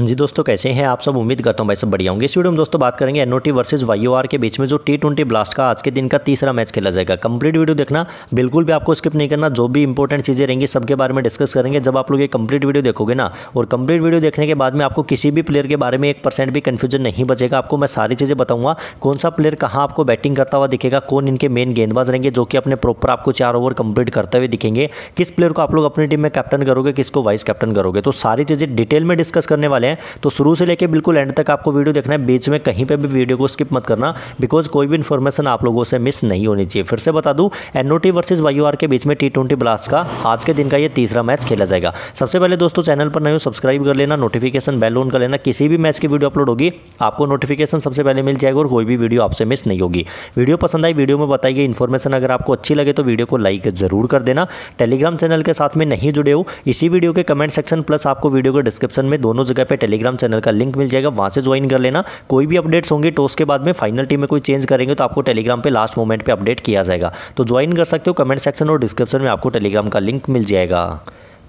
हाँ जी दोस्तों कैसे हैं आप सब उम्मीद करता हूं भाई सब बढ़िया होंगे इस वीडियो में दोस्तों बात करेंगे एनओटी वर्सेस वाईओआर के बीच में जो टी ट्वेंटी ब्लास्ट का आज के दिन का तीसरा मैच खेला जाएगा कंप्लीट वीडियो देखना बिल्कुल भी आपको स्किप नहीं करना जो भी इंपॉर्टेंट चीज़ें रहेंगी सबके बारे में डिस्कस करेंगे जब आप लोग ये कंप्लीट वीडियो देखोगे ना और कंप्लीट वीडियो देखने के बाद में आपको किसी भी प्लेयर के बारे में एक परसेंट भी कन्फ्यूजन नहीं बचेगा आपको मैं सारी चीज़ें बताऊंगा कौन सा प्लेयर कहाँ आपको बैटिंग करता हुआ दिखेगा कौन इनके मेन गेंदबाज रहेंगे जो कि अपने प्रॉपर आपको चार ओवर कंप्लीट करते हुए दिखेंगे किस प्लेयर को आप लोग अपनी टीम में कैप्टन करोगे किसको वाइस कैप्टन करोगे तो सारी चीज़ें डिटेल में डिस्कस करने वाले वाले हैं तो शुरू से लेकर बिल्कुल एंड तक आपको वीडियो देखना है बीच में कहीं पर भी वीडियो को स्किप मत करना बिकॉज कोई भी इन्फॉर्मेशन आप लोगों से मिस नहीं होनी चाहिए फिर से बता दूँ एनओटी वर्सेज वायू के बीच में टी ट्वेंटी ब्लास्ट का आज के दिन का यह तीसरा मैच खेला जाएगा सबसे पहले दोस्तों चैनल पर नहीं हो सब्सक्राइब कर लेना नोटिफिकेशन बेल ऑन कर लेना किसी भी मैच की वीडियो अपलोड होगी आपको नोटिफिकेशन सबसे पहले मिल जाएगा और कोई भी वीडियो आपसे मिस नहीं होगी वीडियो पसंद आई वीडियो में बताई गई इन्फॉर्मेशन अगर आपको अच्छी लगे तो वीडियो को लाइक जरूर कर देना टेलीग्राम चैनल के साथ में नहीं जुड़े हो इसी वीडियो के कमेंट सेक्शन प्लस आपको वीडियो के डिस्क्रिप्शन में दोनों जगह पर टेलीग्राम चैनल का लिंक मिल जाएगा वहाँ से ज्वाइन कर लेना कोई भी अपडेट्स होंगे टॉस के बाद में फाइनल टीम में कोई चेंज करेंगे तो आपको टेलीग्राम पर लास्ट मोमेंट पर अपडेट किया जाएगा तो ज्वाइन कर सकते हो कमेंट सेक्शन और डिस्क्रिप्शन में आपको टेलीग्राम का लिंक मिल जाएगा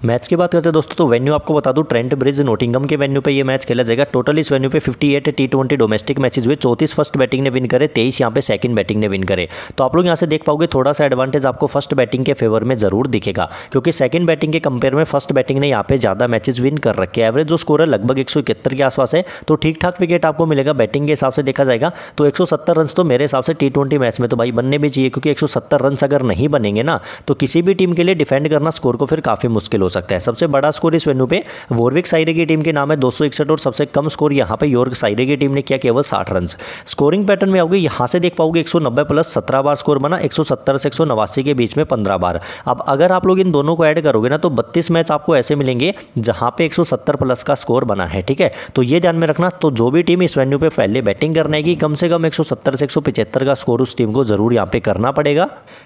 मैच की बात करते हैं दोस्तों तो वेन्यू आपको बता दूं ट्रेंट ब्रिज नोटिंगम के वेन्यू पे ये मैच खेला जाएगा टोटल इस वेन्यू पे 58 टी ट्वेंटी डोमेस्टिक मैचेस हुए चौतीस फर्स्ट बैटिंग ने विन करे तेईस यहाँ पे सेकंड बैटिंग ने विन करे तो आप लोग यहाँ से देख पाओगे थोड़ा सा एडवांटेज आपको फर्स्ट बैटिंग के फेवर में जरूर दिखेगा क्योंकि सेकंड बैटिंग के कंपेयर में फर्स्ट बैटिंग ने यहाँ पे ज़्यादा मैचेज विन कर रखे एवरेज जो स्कोर है लगभग एक के आसपास है तो ठीक ठाक विकेट आपको मिलेगा बैटिंग के हिसाब से देखा जाएगा तो एक सौ तो मेरे हिसाब से टी मैच में तो भाई बनने भी चाहिए क्योंकि एक सौ अगर नहीं बनेंगे ना तो किसी भी टीम के लिए डिफेंड करना स्कोर को फिर काफ़ी मुश्किल हो हो सकता है सबसे बड़ा स्कोर इस वेन्यू पे वोरविक साइरे की टीम के नाम है दो और सबसे कम स्कोर यहाँ पे योर्क साइरे की टीम ने किया केवल साठ रन स्कोरिंग पैटर्न में आओगे यहाँ से देख पाओगे एक प्लस सत्रह बार स्कोर बना एक से एक के बीच में पंद्रह बार अब अगर आप लोग इन दोनों को ऐड करोगे ना तो बत्तीस मैच आपको ऐसे मिलेंगे जहाँ पे एक प्लस का स्कोर बना है ठीक है तो ये ध्यान में रखना तो जो भी टीम इस वेन्यू पर पहले बैटिंग करने की कम से कम एक से एक का स्कोर उस टीम को जरूर यहाँ पे करना पड़ेगा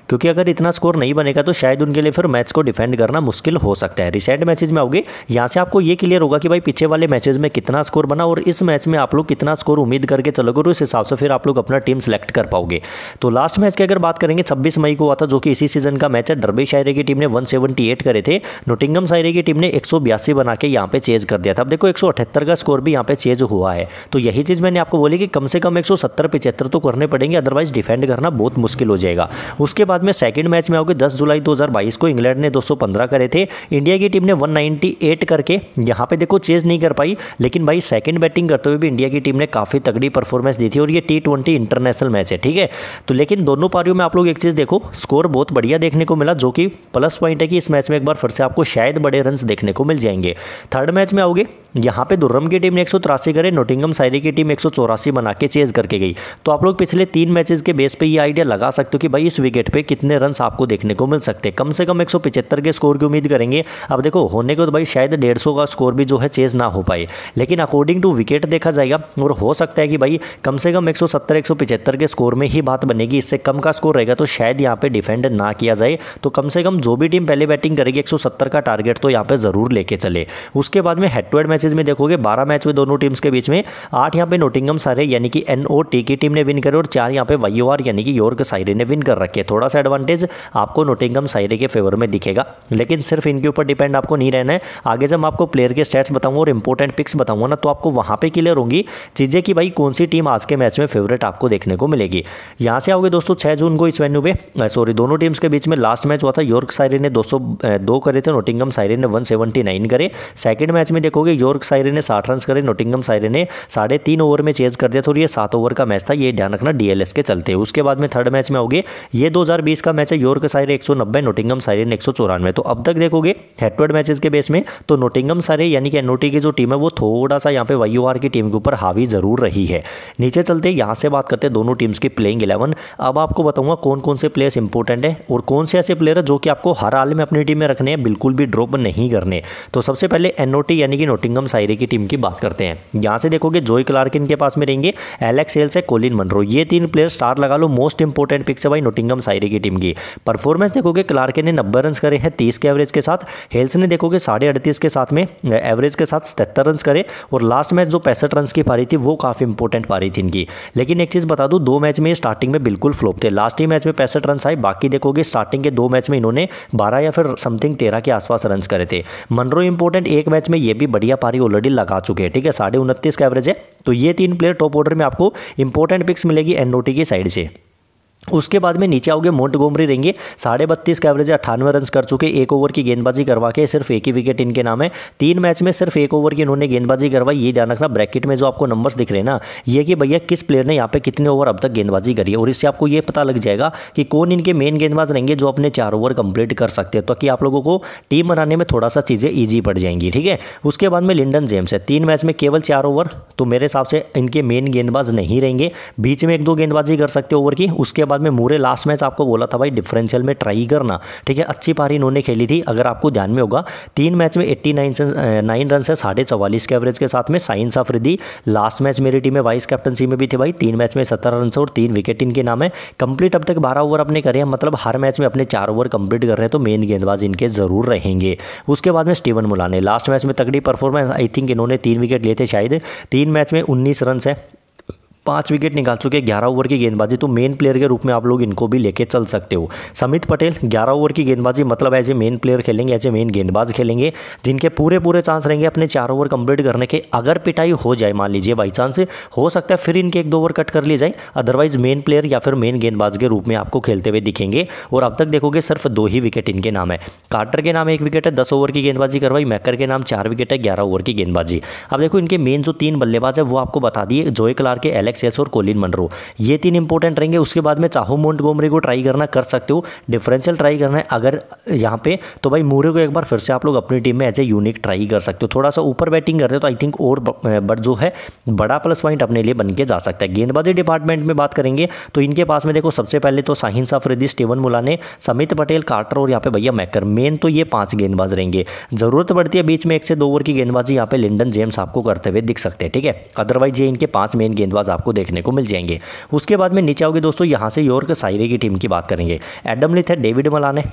क्योंकि अगर इतना स्कोर नहीं बनेगा तो शायद उनके लिए फिर मैच को डिफेंड करना मुश्किल हो सकता सकता है रिसेंट मैचेज में आओगे यहाँ से आपको ये क्लियर होगा कि भाई पीछे वाले मैचेज में कितना स्कोर बना और इस मैच में आप लोग कितना स्कोर उम्मीद करके चलोगे और उस हिसाब से फिर आप लोग अपना टीम सेलेक्ट कर पाओगे तो लास्ट मैच की अगर बात करेंगे छब्बीस मई को हुआ था जो कि इसी सीजन का मैच है डरबे शायरे की टीम ने वन करे थे नोटिंगम शायरे की टीम ने एक बना के यहाँ पे चेज कर दिया था अब देखो एक का स्कोर भी यहाँ पे चेज हुआ है तो यही चीज़ मैंने आपको बोली कि कम से कम एक सौ तो करने पड़ेंगे अदरवाइज डिफेंड करना बहुत मुश्किल हो जाएगा उसके बाद में सेकंड मैच में आओगे 10 जुलाई 2022 को इंग्लैंड ने 215 करे थे इंडिया की टीम ने 198 करके यहाँ पे देखो चेज नहीं कर पाई लेकिन भाई सेकंड बैटिंग करते हुए भी इंडिया की टीम ने काफ़ी तगड़ी परफॉर्मेंस दी थी और ये टी ट्वेंटी इंटरनेशनल मैच है ठीक है तो लेकिन दोनों पारियों में आप लोग एक चीज़ देखो स्कोर बहुत बढ़िया देखने को मिला जो कि प्लस पॉइंट है कि इस मैच में एक बार फिर से आपको शायद बड़े रन देखने को मिल जाएंगे थर्ड मैच में आओगे यहाँ पे दुर्रम की टीम ने एक करे नोटिंगम साइरी की टीम एक बना के चेज करके गई तो आप लोग पिछले तीन मैचेस के बेस पे ये आइडिया लगा सकते हो कि भाई इस विकेट पे कितने रन आपको देखने को मिल सकते हैं कम से कम एक के स्कोर की उम्मीद करेंगे अब देखो होने को तो भाई शायद डेढ़ का स्कोर भी जो है चेज ना हो पाए लेकिन अकॉर्डिंग टू विकेट देखा जाएगा और हो सकता है कि भाई कम से कम एक सौ के स्कोर में ही बात बनेगी इससे कम का स्कोर रहेगा तो शायद यहाँ पर डिफेंड ना किया जाए तो कम से कम जो भी टीम पहले बैटिंग करेगी सत्तर का टारगेट तो यहाँ पर जरूर लेके चले उसके बाद में head to head match matches में देखोगे बारह मैच हुए दोनों टीम्स के बीच में आठ यहाँ पे नोटिंगम सारे यानी कि एन की टीम ने विन करे और चार यहाँ पे वाई यानी कि योर्क सायरे ने विन कर रखी है थोड़ा सा एडवांटेज आपको नोटिंगम सायरे के फेवर में दिखेगा लेकिन सिर्फ इनके ऊपर डिपेंड आपको नहीं रहना है आगे जब आपको प्लेयर के स्टेट्स बताऊँगा और इंपॉर्टेंट पिक्स बताऊँगा ना तो आपको वहाँ पर क्लियर होंगी चीज़ें कि भाई कौन सी टीम आज के मैच में फेवरेट आपको देखने को मिलेगी यहाँ से आओगे दोस्तों छः जून को इस वेन्यू पे सॉरी दोनों टीम्स के बीच में लास्ट मैच हुआ था यॉर्क सायरे ने दो करे थे नोटिंगम सायरे ने 179 करे सेकेंड मैच में देखोगे यॉर्क यॉर्क सायरे ने साठ रन करे नोटिंगम सायरे ने साढ़े तीन ओवर में चेज कर दिया था और ये सात ओवर का मैच था ये ध्यान रखना डीएलएस के चलते उसके बाद में थर्ड मैच में होगी ये 2020 का मैच है यॉर्क सायरे 190 नोटिंगम सायरे ने एक तो अब तक देखोगे हेटवर्ड मैचेज के बेस में तो नोटिंगम सारे यानी कि एनओटी की जो टीम है वो थोड़ा सा यहाँ पे वाई की टीम के ऊपर हावी जरूर रही है नीचे चलते यहाँ से बात करते दोनों टीम्स की प्लेइंग इलेवन अब आपको बताऊंगा कौन कौन से प्लेयर्स इंपॉर्टेंट है और कौन से ऐसे प्लेयर है जो कि आपको हर हाल में अपनी टीम में रखने हैं बिल्कुल भी ड्रॉप नहीं करने तो सबसे पहले एनओटी यानी कि नोटिंग बेकम साइरे की टीम की बात करते हैं यहाँ से देखोगे जोई क्लार्क इनके पास में रहेंगे एलेक्स एल्स है कोलिन मनरो ये तीन प्लेयर स्टार लगा लो मोस्ट इंपॉर्टेंट पिक्स है भाई नोटिंगम साइरे की टीम की परफॉर्मेंस देखोगे क्लार्क ने नब्बे रन करे हैं तीस के एवरेज के साथ हेल्स ने देखोगे साढ़े अड़तीस के साथ में एवरेज के साथ सतहत्तर रन करे और लास्ट मैच जो पैंसठ रन की पारी थी वो काफ़ी इंपॉर्टेंट पारी थी इनकी लेकिन एक चीज़ बता दूँ दो मैच में स्टार्टिंग में बिल्कुल फ्लोप थे लास्ट ही मैच में पैंसठ रन आए बाकी देखोगे स्टार्टिंग के दो मैच में इन्होंने बारह या फिर समथिंग तेरह के आसपास रन करे थे मनरो इंपॉर्टेंट एक मैच में ये भी बढ़िया पारी ऑलरेडी लगा चुके हैं ठीक है साढ़े उनतीस का एवरेज है तो ये तीन प्लेयर टॉप ऑर्डर में आपको इंपॉर्टेंट पिक्स मिलेगी एनओटी की साइड से उसके बाद में नीचे आओगे गोमरी रहेंगे साढ़े बत्तीस का एवरेज अट्ठानवे रन कर चुके एक ओवर की गेंदबाजी करवा के सिर्फ एक ही विकेट इनके नाम है तीन मैच में सिर्फ एक ओवर की इन्होंने गेंदबाजी करवाई ये ध्यान रखना ब्रैकेट में जो आपको नंबर्स दिख रहे हैं ना ये कि भैया किस प्लेयर ने यहाँ पे कितने ओवर अब तक गेंदबाजी करी है और इससे आपको ये पता लग जाएगा कि कौन इनके मेन गेंदबाज रहेंगे जो अपने चार ओवर कंप्लीट कर सकते हैं तो कि आप लोगों को टीम बनाने में थोड़ा सा चीज़ें ईजी पड़ जाएंगी ठीक है उसके बाद में लिंडन जेम्स है तीन मैच में केवल चार ओवर तो मेरे हिसाब से इनके मेन गेंदबाज नहीं रहेंगे बीच में एक दो गेंदबाजी कर सकते ओवर की उसके बाद में मूरे लास्ट मैच आपको बोला था भाई डिफरेंशियल में ट्राई करना ठीक है अच्छी पारी इन्होंने खेली थी अगर आपको ध्यान में होगा तीन मैच में एट्टी नाइन से नाइन रन से साढ़े चवालीस के एवरेज के साथ में साइंस रिदी लास्ट मैच मेरी टीम में वाइस कैप्टनसी में भी थे भाई तीन मैच में सत्रह रन से और तीन विकेट इनके नाम है कंप्लीट अब तक बारह ओवर अपने करें मतलब हर मैच में अपने चार ओवर कंप्लीट कर रहे हैं तो मेन गेंदबाज इनके ज़रूर रहेंगे उसके बाद में स्टीवन मुलाने लास्ट मैच में तगड़ी परफॉर्मेंस आई थिंक इन्होंने तीन विकेट लिए थे शायद तीन मैच में उन्नीस रन है पाँच विकेट निकाल चुके ग्यारह ओवर की गेंदबाजी तो मेन प्लेयर के रूप में आप लोग इनको भी लेके चल सकते हो समित पटेल ग्यारह ओवर की गेंदबाजी मतलब एज ए मेन प्लेयर खेलेंगे एज ए मेन गेंदबाज खेलेंगे जिनके पूरे पूरे चांस रहेंगे अपने चार ओवर कंप्लीट करने के अगर पिटाई हो जाए मान लीजिए बाई चांस हो सकता है फिर इनके एक दो ओवर कट कर लिए जाए अदरवाइज मेन प्लेयर या फिर मेन गेंदबाज के रूप में आपको खेलते हुए दिखेंगे और अब तक देखोगे सिर्फ दो ही विकेट इनके नाम है कार्टर के नाम एक विकेट है दस ओवर की गेंदबाजी करवाई मैकर के नाम चार विकेट है ग्यारह ओवर की गेंदबाजी अब देखो इनके मेन जो तीन बल्लेबाज है वो आपको बता दिए जोए क्लार के एलेक्स एलेक्स और कोलिन मनरो ये तीन इंपॉर्टेंट रहेंगे उसके बाद में चाहो मोन्ट गोमरे को ट्राई करना कर सकते हो डिफरेंशियल ट्राई करना है अगर यहाँ पे तो भाई मूरे को एक बार फिर से आप लोग अपनी टीम में एज ए यूनिक ट्राई कर सकते हो थोड़ा सा ऊपर बैटिंग करते हो तो आई थिंक और बट जो है बड़ा प्लस पॉइंट अपने लिए बन के जा सकता है गेंदबाजी डिपार्टमेंट में बात करेंगे तो इनके पास में देखो सबसे पहले तो शाहिन साफरिदी स्टेवन मुलाने समित पटेल कार्टर और यहाँ पे भैया मैकर मेन तो ये पांच गेंदबाज रहेंगे जरूरत पड़ती है बीच में एक से दो ओवर की गेंदबाजी यहाँ पे लिंडन जेम्स आपको करते हुए दिख सकते हैं ठीक है अदरवाइज ये इनके पांच मेन गेंदबाज आप आपको देखने को मिल जाएंगे उसके बाद में नीचे आओगे दोस्तों यहाँ से योर्क साइरे की टीम की बात करेंगे एडम लिथ है डेविड मलाने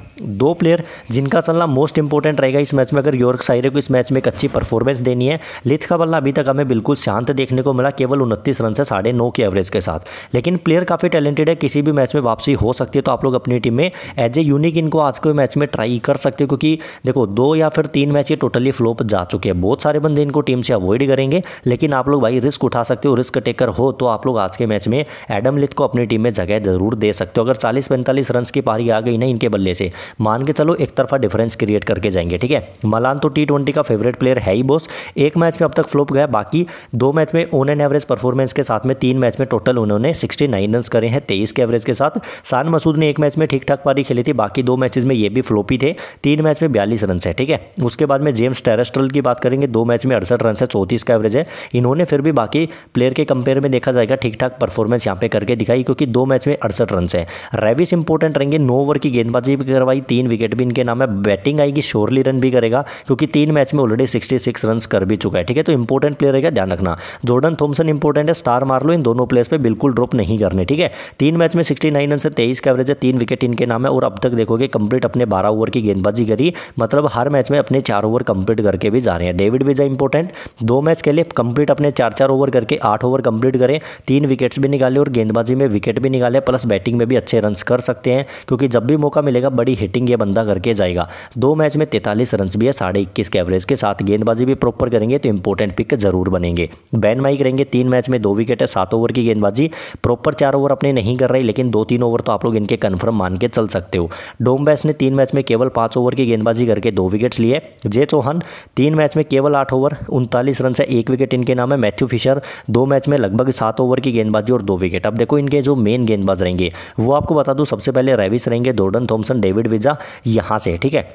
दो प्लेयर जिनका चलना मोस्ट इंपॉर्टेंट रहेगा इस मैच में अगर योर्क साइरे को इस मैच में एक अच्छी परफॉर्मेंस देनी है लिथ का बल्ला अभी तक हमें बिल्कुल शांत देखने को मिला केवल उनतीस रन से साढ़े नौ के एवरेज के साथ लेकिन प्लेयर काफ़ी टैलेंटेड है किसी भी मैच में वापसी हो सकती है तो आप लोग अपनी टीम में एज ए यूनिक इनको आज के मैच में ट्राई कर सकते हो क्योंकि देखो दो या फिर तीन मैच ये टोटली फ्लोप जा चुके हैं बहुत सारे बंदे इनको टीम से अवॉइड करेंगे लेकिन आप लोग भाई रिस्क उठा सकते हो रिस्क टेकर हो तो आप लोग आज के मैच में एडम लिथ को अपनी टीम में जगह जरूर दे सकते हो अगर चालीस पैंतालीस रन की पारी आ गई ना इनके बल्ले से मान के चलो एक तरफा डिफरेंस क्रिएट करके जाएंगे ठीक है मलान तो टी का फेवरेट प्लेयर है ही बोस एक मैच में अब तक फ्लोप गया बाकी दो मैच में ओन एन एवरेज परफॉर्मेंस के साथ में तीन मैच में टोटल उन्होंने सिक्सटी नाइन रन करे हैं तेईस के एवरेज के साथ शान मसूद ने एक मैच में ठीक ठाक पारी खेली थी बाकी दो मैचेज में ये भी फ्लोपी थे तीन मैच में बयालीस रन है ठीक है उसके बाद में जेम्स टेरेस्ट्रल की बात करेंगे दो मैच में अड़सठ रन है चौतीस का एवरेज है इन्होंने फिर भी बाकी प्लेयर के कंपेयर में देखा देखा जाएगा ठीक ठाक परफॉर्मेंस यहाँ पे करके दिखाई क्योंकि दो मैच में अड़सठ रन है रेविस इंपॉर्टेंट रहेंगे नो ओवर की गेंदबाजी भी करवाई तीन विकेट भी इनके नाम है बैटिंग आएगी शोरली रन भी करेगा क्योंकि तीन मैच में ऑलरेडी सिक्सटी सिक्स रन कर भी चुका है ठीक है तो इंपॉर्टेंट प्लेयर रहेगा ध्यान रखना जोर्डन थॉमसन इंपॉर्टेंट है स्टार मार लो इन दोनों प्लेयर्स पर बिल्कुल ड्रॉप नहीं करने ठीक है तीन मैच में सिक्सटी नाइन रन से तेईस का एवरेज है तीन विकेट इनके नाम है और अब तक देखोगे कंप्लीट अपने बारह ओवर की गेंदबाजी करी मतलब हर मैच में अपने चार ओवर कंप्लीट करके भी जा रहे हैं डेविड विजय इंपॉर्टेंट दो मैच के लिए कंप्लीट अपने चार चार ओवर करके आठ ओवर कंप्लीट करें में तीन विकेट्स भी निकाले और गेंदबाजी में विकेट भी निकाले प्लस बैटिंग में भी अच्छे रन कर सकते हैं क्योंकि जब भी मौका मिलेगा बड़ी हिटिंग ये बंदा करके जाएगा दो मैच में तैंतालीस रन भी है साढ़े इक्कीस के एवरेज के साथ गेंदबाजी भी प्रॉपर करेंगे तो इंपॉर्टेंट पिक जरूर बनेंगे बैन माइक रहेंगे तीन मैच में दो विकेट है सात ओवर की गेंदबाजी प्रॉपर चार ओवर अपने नहीं कर रही लेकिन दो तीन ओवर तो आप लोग इनके कन्फर्म मान के चल सकते हो डोमबैस ने तीन मैच में केवल पांच ओवर की गेंदबाजी करके दो विकेट्स लिए जे चौहान तीन मैच में केवल आठ ओवर उनतालीस रन से एक विकेट इनके नाम है मैथ्यू फिशर दो मैच में लगभग सात सात ओवर की गेंदबाजी और दो विकेट अब देखो इनके जो मेन गेंदबाज रहेंगे वो आपको बता दूँ सबसे पहले रेविस रहेंगे दोडन थॉमसन डेविड विजा यहाँ से ठीक है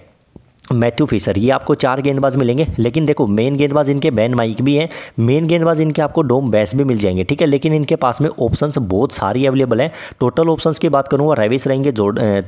मैथ्यू फिशर ये आपको चार गेंदबाज मिलेंगे लेकिन देखो मेन गेंदबाज इनके बैन माइक भी हैं मेन गेंदबाज इनके आपको डोम बैस भी मिल जाएंगे ठीक है लेकिन इनके पास में ऑप्शंस बहुत सारी अवेलेबल हैं टोटल ऑप्शंस की बात करूँगा रेविस रहेंगे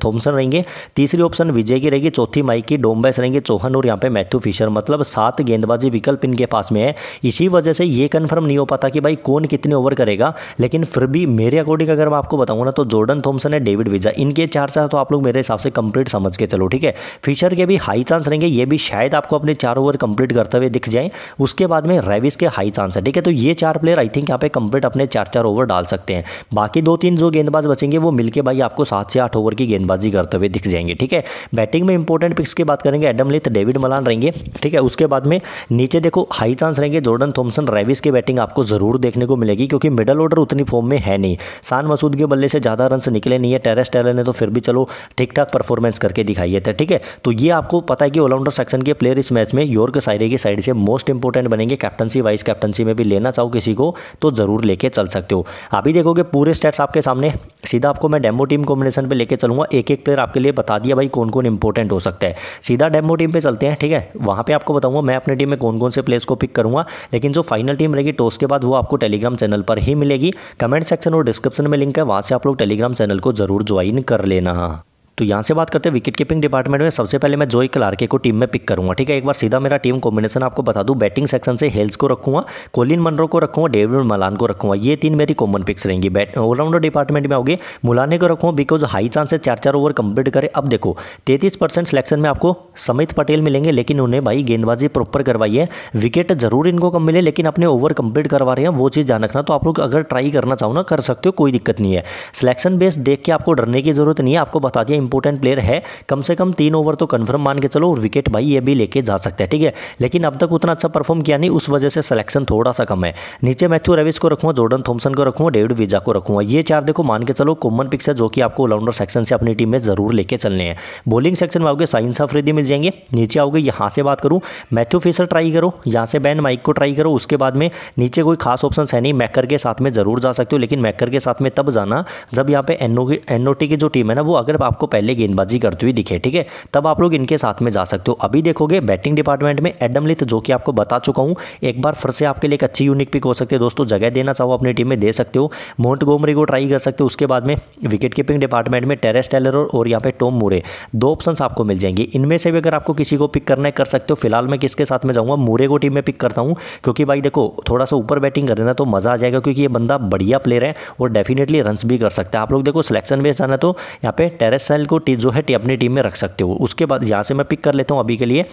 थॉम्सन रहेंगे तीसरी ऑप्शन विजय की रहेगी चौथी माइक की डोम बैस रहेंगे चौहन और यहाँ पर मैथ्यू फिशर मतलब सात गेंदबाजी विकल्प इनके पास में है इसी वजह से ये कन्फर्म नहीं हो पाता कि भाई कौन कितने ओवर करेगा लेकिन फिर भी मेरे अकॉर्डिंग अगर मैं आपको बताऊँगा ना तो जॉर्डन थॉम्सन है डेविड विजा इनके चार चार तो आप लोग मेरे हिसाब से कंप्लीट समझ के चलो ठीक है फिशर के भी हाई चांस रहेंगे ये भी शायद आपको अपने चार ओवर कंप्लीट करते हुए दिख जाए उसके बाद में रेविस के हाई चांस है ठीक है तो ये चार प्लेयर आई थिंक यहाँ पे कंप्लीट अपने चार चार ओवर डाल सकते हैं बाकी दो तीन जो गेंदबाज बचेंगे वो मिलकर भाई आपको सात से आठ ओवर की गेंदबाजी करते हुए दिख जाएंगे ठीक है बैटिंग में इंपॉर्टेंट पिक्स की बात करेंगे एडम लिथ डेविड मलान रहेंगे ठीक है उसके बाद में नीचे देखो हाई चांस रहेंगे जोर्डन थॉमसन रेविस की बैटिंग आपको जरूर देखने को मिलेगी क्योंकि मिडल ऑर्डर उतनी फॉर्म में है नहीं सान मसूद के बल्ले से ज़्यादा रन निकले नहीं है टेरेस टेरे ने तो फिर भी चलो ठीक ठाक परफॉर्मेंस करके दिखाई है ठीक है तो ये आपको पता है कि ऑलराउंडर सेक्शन के प्लेयर इस मैच में योर्क सायरे की साइड से मोस्ट इंपॉर्टेंट बनेंगे कैप्टनसी वाइस कैप्टनसी में भी लेना चाहो किसी को तो ज़रूर लेके चल सकते हो अभी देखोगे पूरे स्टेट्स आपके सामने सीधा आपको मैं डेमो टीम कॉम्बिनेशन पर लेके चलूंगा एक एक प्लेयर आपके लिए बता दिया भाई कौन कौन इंपॉर्टेंट हो सकता है सीधा डेमो टीम पर चलते हैं ठीक है वहाँ पर आपको बताऊँगा मैं अपने टीम में कौन कौन से प्लेयर्स को पिक करूँगा लेकिन जो फाइनल टीम रहेगी टॉस के बाद वो आपको टेलीग्राम चैनल पर ही मिलेगी कमेंट सेक्शन और डिस्क्रिप्शन में लिंक है वहाँ से आप लोग टेलीग्राम चैनल को ज़रूर ज्वाइन कर लेना तो यहाँ से बात करते हैं विकेट कीपिंग डिपार्टमेंट में सबसे पहले मैं जोई क्लार्के को टीम में पिक करूँगा ठीक है एक बार सीधा मेरा टीम कॉम्बिनेशन आपको बता दूँ बैटिंग सेक्शन से हेल्स को रखूँगा कोलिन मनरो को रखूँगा डेविड मलान को रखूँगा ये तीन मेरी कॉमन पिक्स रहेंगी बैट ऑलराउंडर डिपार्टमेंट में होगी मुलाने को रखूँ बिकॉज हाई चांसेस चार चार ओवर कंप्लीट करें अब देखो तैतीस सिलेक्शन में आपको समित पटेल मिलेंगे लेकिन उन्हें भाई गेंदबाजी प्रॉपर करवाई है विकेट जरूर इनको कम मिले लेकिन अपने ओवर कंप्लीट करवा रहे हैं वो चीज़ ध्यान रखना तो आप लोग अगर ट्राई करना चाहो ना कर सकते हो कोई दिक्कत नहीं है सिलेक्शन बेस देख के आपको डरने की जरूरत नहीं है आपको बता दिया इंपॉर्टेंट प्लेयर है कम से कम तीन ओवर तो कन्फर्म मान के चलो और विकेट भाई ये भी लेके जा सकते हैं ठीक है लेकिन अब तक उतना अच्छा परफॉर्म किया नहीं उस वजह से सलेक्शन थोड़ा सा कम है नीचे मैथ्यू रविस को रखूँ जॉर्डन थॉमसन को रखूँ डेविड वीजा को रखूँगा ये चार देखो मान के चलो कॉमन पिक्स है जो कि आपको ऑलराउंडर सेक्शन से अपनी टीम में जरूर लेके चलने हैं बॉलिंग सेक्शन में आओगे साइंस अफरीदी मिल जाएंगे नीचे आओगे यहाँ से बात करूँ मैथ्यू फेसर ट्राई करो यहाँ से बैन माइक को ट्राई करो उसके बाद में नीचे कोई खास ऑप्शन है नहीं मैकर के साथ में जरूर जा सकते हो लेकिन मैकर के साथ में तब जाना जब यहाँ पे एनओ एनओटी की जो टीम है ना वो अगर आपको पहले गेंदबाजी करते हुए दिखे ठीक है तब आप लोग इनके साथ में जा सकते हो अभी देखोगे बैटिंग डिपार्टमेंट में एडम लिथ जो कि आपको बता चुका हूँ एक बार फिर से आपके लिए एक अच्छी यूनिक पिक हो सकती है दोस्तों जगह देना चाहो अपनी टीम में दे सकते हो मोन्ट गोमरी को ट्राई कर सकते हो उसके बाद में विकेट कीपिंग डिपार्टमेंट में टेरेस टेलर और यहाँ पे टोम मूरे दो ऑप्शन आपको मिल जाएंगे इनमें से भी अगर आपको किसी को पिक करना है कर सकते हो फिलहाल मैं किसके साथ में जाऊँगा मूरे को टीम में पिक करता हूँ क्योंकि भाई देखो थोड़ा सा ऊपर बैटिंग कर देना तो मज़ा आ जाएगा क्योंकि ये बंदा बढ़िया प्लेयर है और डेफिनेटली रन भी कर सकता है आप लोग देखो सिलेक्शन बेस जाना तो यहाँ पे टेरेस सेल को जो है अपनी टीम में रख सकते हो उसके बाद यहाँ से मैं पिक कर लेता हूँ अभी के लिए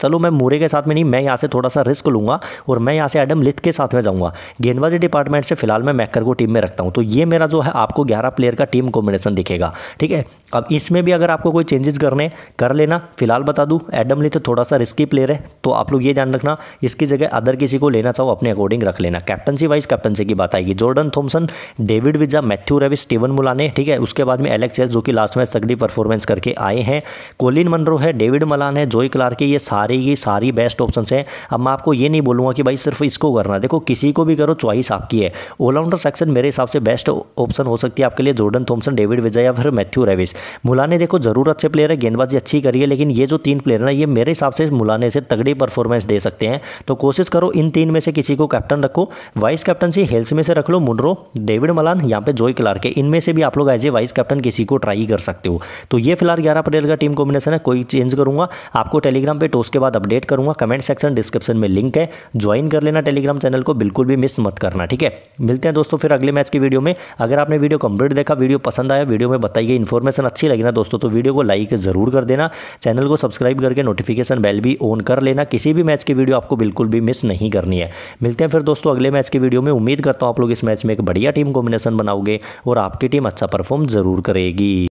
चलो मैं मूरे के साथ में नहीं मैं यहाँ से थोड़ा सा रिस्क लूँगा और मैं यहाँ से एडम लिथ के साथ में जाऊँगा गेंदबाजी डिपार्टमेंट से फिलहाल मैं मैकर को टीम में रखता हूँ तो ये मेरा जो है आपको ग्यारह प्लेयर का टीम कॉम्बिनेशन दिखेगा ठीक है अब इसमें भी अगर आपको कोई चेंजेस करने कर लेना फिलहाल बता दूँ एडम लिथ थोड़ा सा रिस्की प्लेयर है तो आप लोग ये ध्यान रखना इसकी जगह अदर किसी को लेना चाहो अपने अकॉर्डिंग रख लेना कैप्टनसी वाइज कैप्टनसी की बात आएगी Jordan Thompson David Wiese Matthew Revis Steven Mullaney ठीक है उसके बाद में एलेक्स जो कि लास्ट मैच तकड़ी परफॉर्मेंस करके आए हैं कोलिन मनरो है डेविड मलान है जोई के ये सारे ये सारी बेस्ट ऑप्शन हैं अब मैं आपको ये नहीं बोलूँगा कि भाई सिर्फ इसको करना देखो किसी को भी करो चॉइस आपकी है ऑलराउंडर सेक्शन मेरे हिसाब से बेस्ट ऑप्शन हो सकती है आपके लिए जोर्डन थॉमसन डेविड विजय या फिर मैथ्यू रेविस मुलाने देखो ज़रूर अच्छे प्लेयर है गेंदबाजी अच्छी करी है लेकिन ये जो तीन प्लेयर ना ये मेरे हिसाब से मुलाने से तगड़ी परफॉर्मेंस दे सकते हैं तो कोशिश करो इन तीन में से किसी को कैप्टन रखो वाइस कैप्टनसी हेल्स में से रख लो मुनरो डेविड मलान यहाँ पे जोई क्लार्क इनमें से भी आप लोग एज ए वाइस कैप्टन किसी को ट्राई कर सकते हो तो ये फिलहाल ग्यारह अप्रैल का टीम कॉम्बिनेशन है कोई चेंज करूँगा आपको टेलीग्राम पर तो उसके बाद अपडेट करूँगा कमेंट सेक्शन डिस्क्रिप्शन में लिंक है ज्वाइन कर लेना टेलीग्राम चैनल को बिल्कुल भी मिस मत करना ठीक है मिलते हैं दोस्तों फिर अगले मैच की वीडियो में अगर आपने वीडियो कंप्लीट देखा वीडियो पसंद आया वीडियो में बताइए इन्फॉर्मेशन अच्छी लगी ना दोस्तों तो वीडियो को लाइक जरूर कर देना चैनल को सब्सक्राइब करके नोटिफिकेशन बेल भी ऑन कर लेना किसी भी मैच की वीडियो आपको बिल्कुल भी मिस नहीं करनी है मिलते हैं फिर दोस्तों अगले मैच की वीडियो में उम्मीद करता हूँ आप लोग इस मैच में एक बढ़िया टीम कॉम्बिनेशन बनाओगे और आपकी टीम अच्छा परफॉर्म जरूर करेगी